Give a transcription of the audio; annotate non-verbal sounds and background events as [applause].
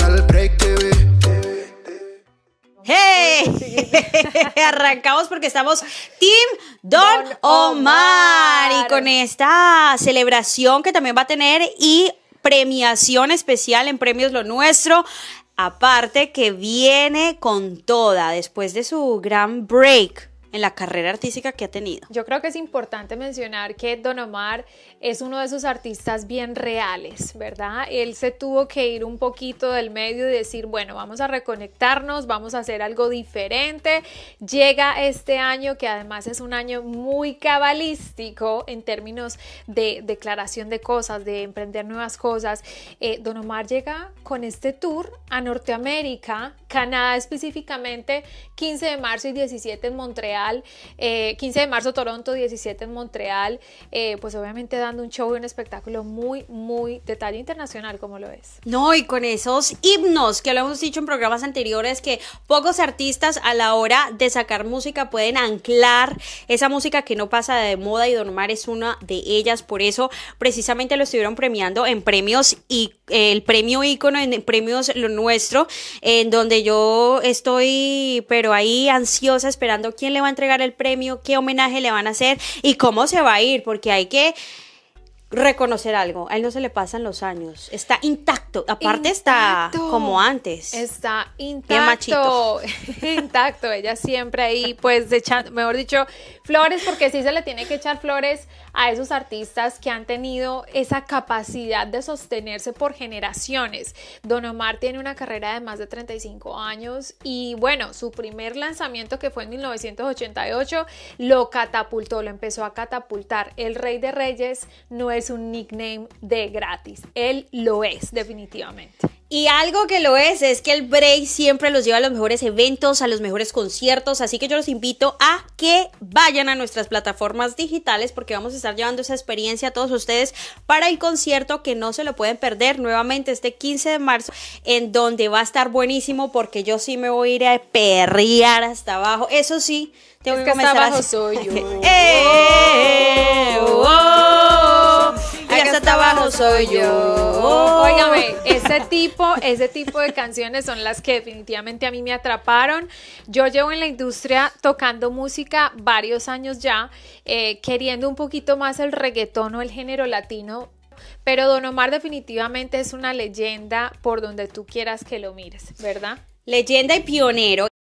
al Break ¡Hey! [laughs] Arrancamos porque estamos Team Don, Omar. Y con esta celebración que también va a tener y premiación especial en Premios Lo Nuestro. Aparte que viene con toda después de su gran break en la carrera artística que ha tenido. Yo creo que es importante mencionar que Don Omar es uno de esos artistas bien reales, ¿verdad? Él se tuvo que ir un poquito del medio y decir, bueno, vamos a reconectarnos, vamos a hacer algo diferente. Llega este año que además es un año muy cabalístico en términos de declaración de cosas, de emprender nuevas cosas. Eh, Don Omar llega con este tour a Norteamérica, Canadá específicamente, 15 de marzo y 17 en Montreal 15 eh, de marzo Toronto, 17 en Montreal, eh, pues obviamente dando un show y un espectáculo muy, muy de talla internacional como lo es. No, y con esos himnos que lo hemos dicho en programas anteriores, que pocos artistas a la hora de sacar música pueden anclar esa música que no pasa de moda y Don Omar es una de ellas, por eso precisamente lo estuvieron premiando en premios y eh, el premio ícono en premios lo nuestro, en donde yo estoy pero ahí ansiosa esperando quién le va a entregar el premio, qué homenaje le van a hacer y cómo se va a ir, porque hay que reconocer algo. A él no se le pasan los años. Está intacto. Aparte está como antes. Está intacto. [laughs] intacto. Ella siempre ahí, pues, echando, mejor dicho, flores, porque sí se le tiene que echar flores a esos artistas que han tenido esa capacidad de sostenerse por generaciones. Don Omar tiene una carrera de más de 35 años y bueno, su primer lanzamiento que fue en 1988 lo catapultó, lo empezó a catapultar. El Rey de Reyes no un nickname de gratis. Él lo es, definitivamente. Y algo que lo es es que el break siempre los lleva a los mejores eventos, a los mejores conciertos, así que yo los invito a que vayan a nuestras plataformas digitales porque vamos a estar llevando esa experiencia a todos ustedes para el concierto que no se lo pueden perder nuevamente este 15 de marzo en donde va a estar buenísimo porque yo sí me voy a ir a perrear hasta abajo. Eso sí, tengo que, comenzar [laughs] ¡Eh! oh. ¡Oh! soy yo. Óigame, ese tipo, ese tipo de canciones son las que definitivamente a mí me atraparon. Yo llevo en la industria tocando música varios años ya, eh, queriendo un poquito más el reggaetón o el género latino pero Don Omar definitivamente es una leyenda por donde tú quieras que lo mires, ¿verdad? Leyenda y pionero.